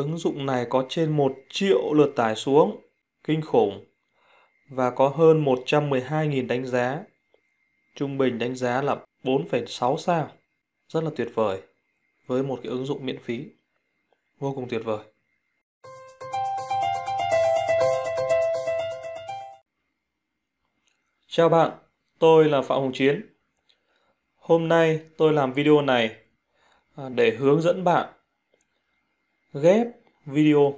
Ứng dụng này có trên 1 triệu lượt tải xuống, kinh khủng, và có hơn 112.000 đánh giá. Trung bình đánh giá là 4,6 sao, rất là tuyệt vời, với một cái ứng dụng miễn phí, vô cùng tuyệt vời. Chào bạn, tôi là Phạm Hồng Chiến. Hôm nay tôi làm video này à, để hướng dẫn bạn ghép video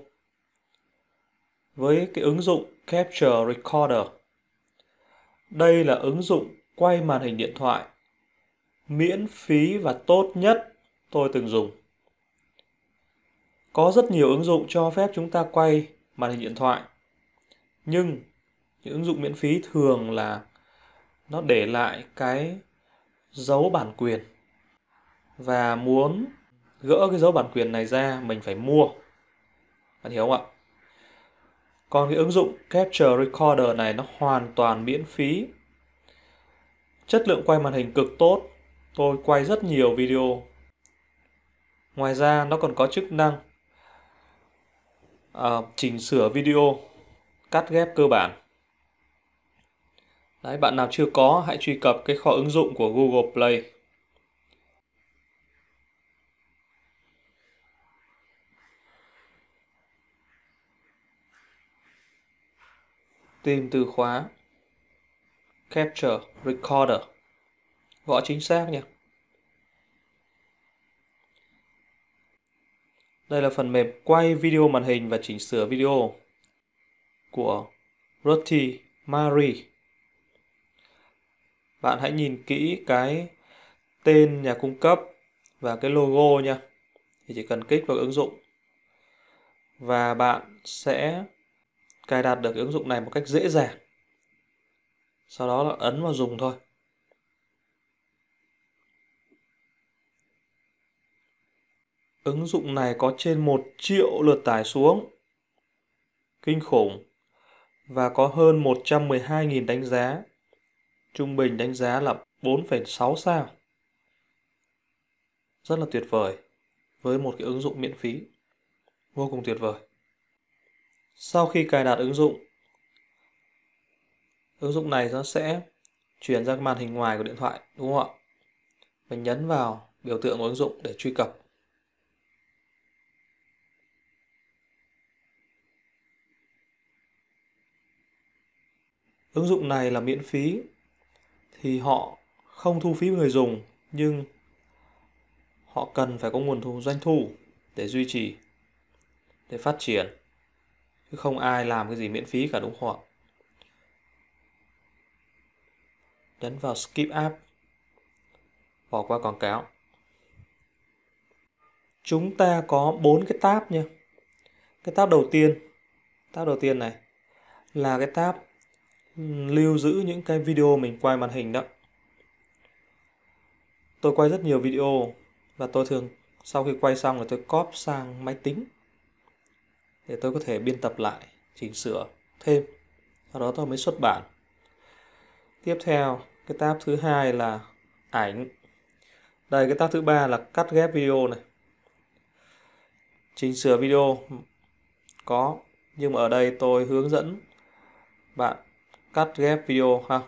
với cái ứng dụng Capture Recorder. Đây là ứng dụng quay màn hình điện thoại miễn phí và tốt nhất tôi từng dùng. Có rất nhiều ứng dụng cho phép chúng ta quay màn hình điện thoại. Nhưng những ứng dụng miễn phí thường là nó để lại cái dấu bản quyền và muốn gỡ cái dấu bản quyền này ra mình phải mua bạn hiểu không ạ còn cái ứng dụng Capture Recorder này nó hoàn toàn miễn phí chất lượng quay màn hình cực tốt tôi quay rất nhiều video ngoài ra nó còn có chức năng à, chỉnh sửa video cắt ghép cơ bản Đấy, bạn nào chưa có hãy truy cập cái kho ứng dụng của Google Play tìm từ khóa capture recorder gõ chính xác nhé đây là phần mềm quay video màn hình và chỉnh sửa video của Roti Mari bạn hãy nhìn kỹ cái tên nhà cung cấp và cái logo nha thì chỉ cần kích vào ứng dụng và bạn sẽ cài đặt được ứng dụng này một cách dễ dàng sau đó là ấn vào dùng thôi ứng dụng này có trên 1 triệu lượt tải xuống kinh khủng và có hơn 112.000 đánh giá trung bình đánh giá là 4,6 sao rất là tuyệt vời với một cái ứng dụng miễn phí vô cùng tuyệt vời sau khi cài đặt ứng dụng, ứng dụng này nó sẽ chuyển ra màn hình ngoài của điện thoại đúng không ạ? Mình nhấn vào biểu tượng của ứng dụng để truy cập. Ứng dụng này là miễn phí thì họ không thu phí người dùng nhưng họ cần phải có nguồn thu doanh thu để duy trì để phát triển chứ không ai làm cái gì miễn phí cả đúng không ạ nhấn vào skip app bỏ qua quảng cáo chúng ta có bốn cái tab nha cái tab đầu tiên tab đầu tiên này là cái tab lưu giữ những cái video mình quay màn hình đó tôi quay rất nhiều video và tôi thường sau khi quay xong là tôi cóp sang máy tính để tôi có thể biên tập lại, chỉnh sửa thêm. Sau đó tôi mới xuất bản. Tiếp theo, cái tab thứ hai là ảnh. Đây cái tab thứ ba là cắt ghép video này. Chỉnh sửa video có nhưng mà ở đây tôi hướng dẫn bạn cắt ghép video ha.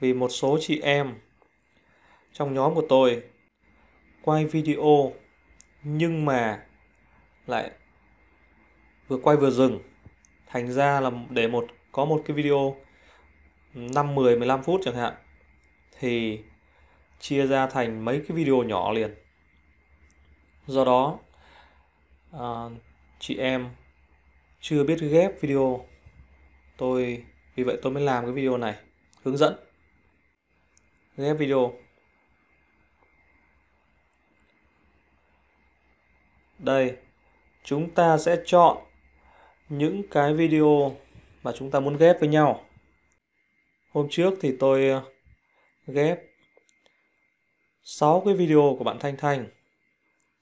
Vì một số chị em trong nhóm của tôi quay video nhưng mà lại vừa quay vừa dừng thành ra là để một có một cái video 5 10 15 phút chẳng hạn thì chia ra thành mấy cái video nhỏ liền do đó à, chị em chưa biết ghép video tôi vì vậy tôi mới làm cái video này hướng dẫn ghép video đây chúng ta sẽ chọn những cái video mà chúng ta muốn ghép với nhau hôm trước thì tôi ờ, ghép 6 cái video của bạn Thanh Thanh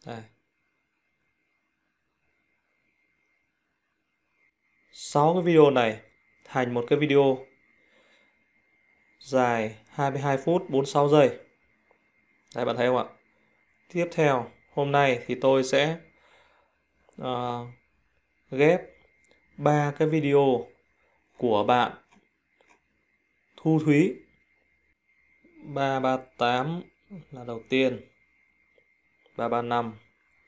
Đây. 6 cái video này thành một cái video dài 22 phút 46 giây. Đây bạn thấy không ạ? Tiếp theo, hôm nay thì tôi sẽ uh, ghép ba cái video của bạn Thu Thúy 338 là đầu tiên 335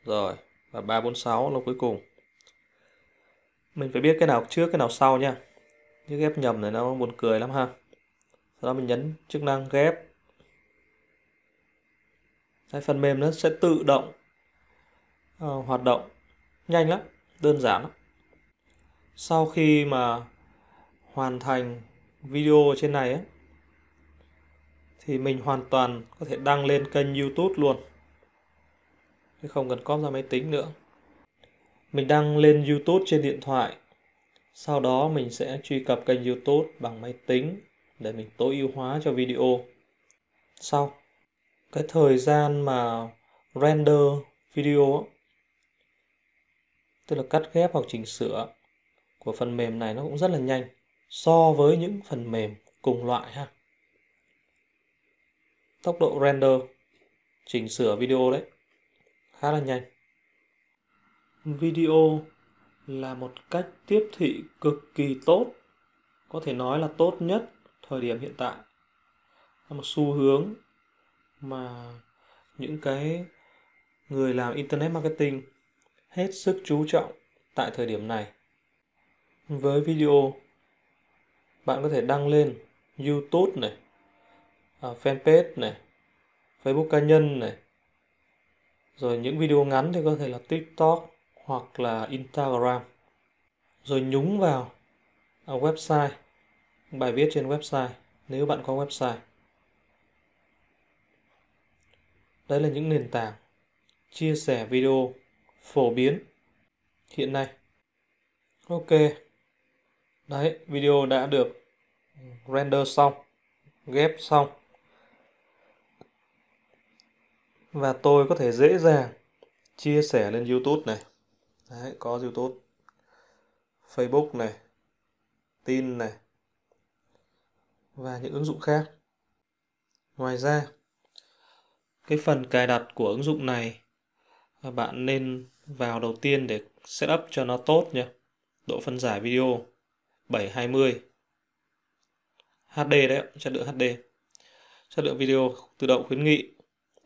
rồi và 346 là cuối cùng mình phải biết cái nào trước cái nào sau nha chứ ghép nhầm này nó buồn cười lắm ha sau đó mình nhấn chức năng ghép Đấy, phần mềm nó sẽ tự động uh, hoạt động nhanh lắm đơn giản lắm sau khi mà hoàn thành video trên này ấy, thì mình hoàn toàn có thể đăng lên kênh YouTube luôn chứ không cần có ra máy tính nữa mình đăng lên YouTube trên điện thoại sau đó mình sẽ truy cập kênh YouTube bằng máy tính để mình tối ưu hóa cho video sau cái thời gian mà render video tức là cắt ghép hoặc chỉnh sửa của phần mềm này nó cũng rất là nhanh so với những phần mềm cùng loại ha. Tốc độ render chỉnh sửa video đấy khá là nhanh. Video là một cách tiếp thị cực kỳ tốt, có thể nói là tốt nhất thời điểm hiện tại. Là một xu hướng mà những cái người làm internet marketing hết sức chú trọng tại thời điểm này. Với video, bạn có thể đăng lên YouTube này, à, fanpage này, Facebook cá nhân này, rồi những video ngắn thì có thể là TikTok hoặc là Instagram, rồi nhúng vào à, website, bài viết trên website nếu bạn có website. Đây là những nền tảng chia sẻ video phổ biến hiện nay. Ok. Đấy, video đã được render xong, ghép xong. Và tôi có thể dễ dàng chia sẻ lên YouTube này. Đấy, có YouTube, Facebook này, tin này và những ứng dụng khác. Ngoài ra, cái phần cài đặt của ứng dụng này bạn nên vào đầu tiên để setup cho nó tốt nhé. Độ phân giải video 720 HD đấy, chất lượng HD. Chất lượng video tự động khuyến nghị,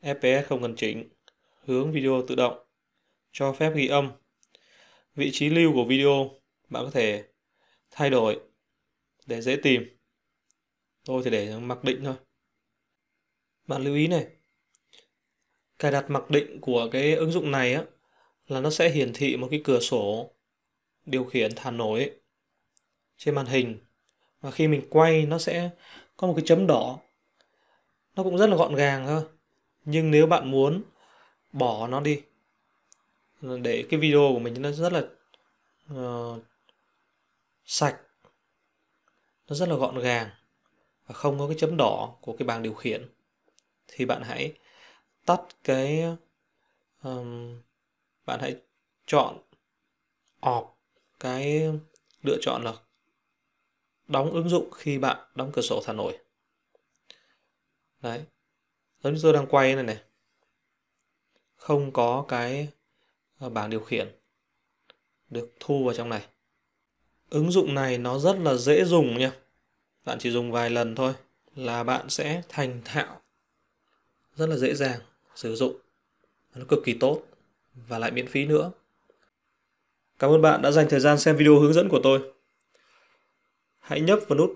FPS không cần chỉnh, hướng video tự động, cho phép ghi âm. Vị trí lưu của video bạn có thể thay đổi để dễ tìm. Tôi thì để mặc định thôi. Bạn lưu ý này, cài đặt mặc định của cái ứng dụng này á là nó sẽ hiển thị một cái cửa sổ điều khiển thả nổi trên màn hình và khi mình quay nó sẽ có một cái chấm đỏ nó cũng rất là gọn gàng thôi nhưng nếu bạn muốn bỏ nó đi để cái video của mình nó rất là uh, sạch nó rất là gọn gàng và không có cái chấm đỏ của cái bảng điều khiển thì bạn hãy tắt cái um, bạn hãy chọn ọp cái lựa chọn là đóng ứng dụng khi bạn đóng cửa sổ thả nổi đấy giống như tôi đang quay này này không có cái ờ, bảng điều khiển được thu vào trong này ứng dụng này nó rất là dễ dùng nha bạn chỉ dùng vài lần thôi là bạn sẽ thành thạo rất là dễ dàng sử dụng nó cực kỳ tốt và lại miễn phí nữa. Cảm ơn bạn đã dành thời gian xem video hướng dẫn của tôi. Hãy nhấp vào nút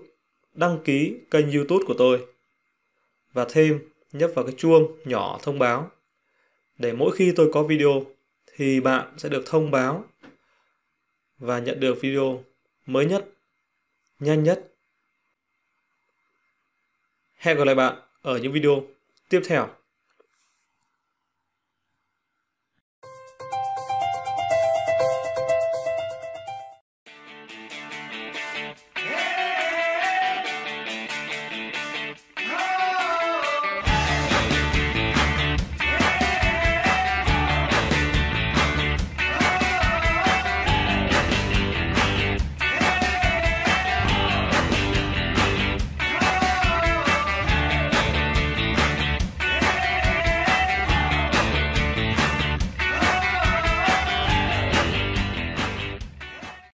đăng ký kênh youtube của tôi và thêm nhấp vào cái chuông nhỏ thông báo để mỗi khi tôi có video thì bạn sẽ được thông báo và nhận được video mới nhất, nhanh nhất. Hẹn gặp lại bạn ở những video tiếp theo.